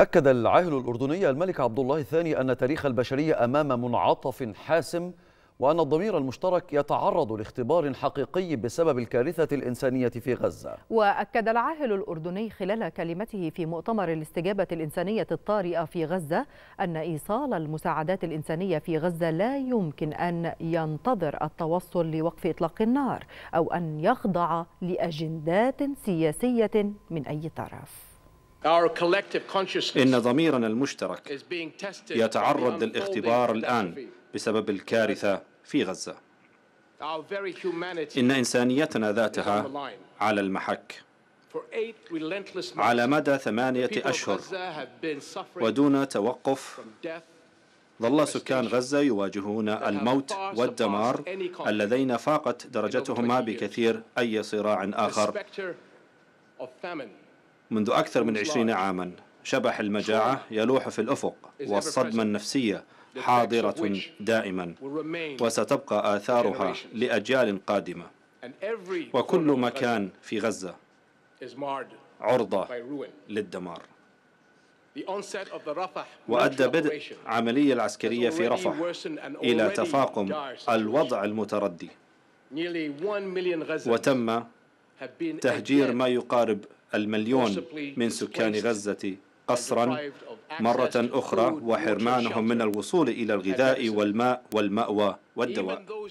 أكد العاهل الأردني الملك عبد الله الثاني أن تاريخ البشرية أمام منعطف حاسم وأن الضمير المشترك يتعرض لاختبار حقيقي بسبب الكارثة الإنسانية في غزة وأكد العاهل الأردني خلال كلمته في مؤتمر الاستجابة الإنسانية الطارئة في غزة أن إيصال المساعدات الإنسانية في غزة لا يمكن أن ينتظر التوصل لوقف إطلاق النار أو أن يخضع لأجندات سياسية من أي طرف إن ضميرنا المشترك يتعرض للاختبار الآن بسبب الكارثة في غزة إن إنسانيتنا ذاتها على المحك على مدى ثمانية أشهر ودون توقف ظل سكان غزة يواجهون الموت والدمار اللذين فاقت درجتهما بكثير أي صراع آخر منذ أكثر من عشرين عاما شبح المجاعة يلوح في الأفق والصدمة النفسية حاضرة دائما وستبقى آثارها لأجيال قادمة وكل مكان في غزة عرضة للدمار وأدى بدء عملية العسكرية في رفح إلى تفاقم الوضع المتردي وتم تهجير ما يقارب المليون من سكان غزة قصرا مرة أخرى وحرمانهم من الوصول إلى الغذاء والماء والمأوى والدواء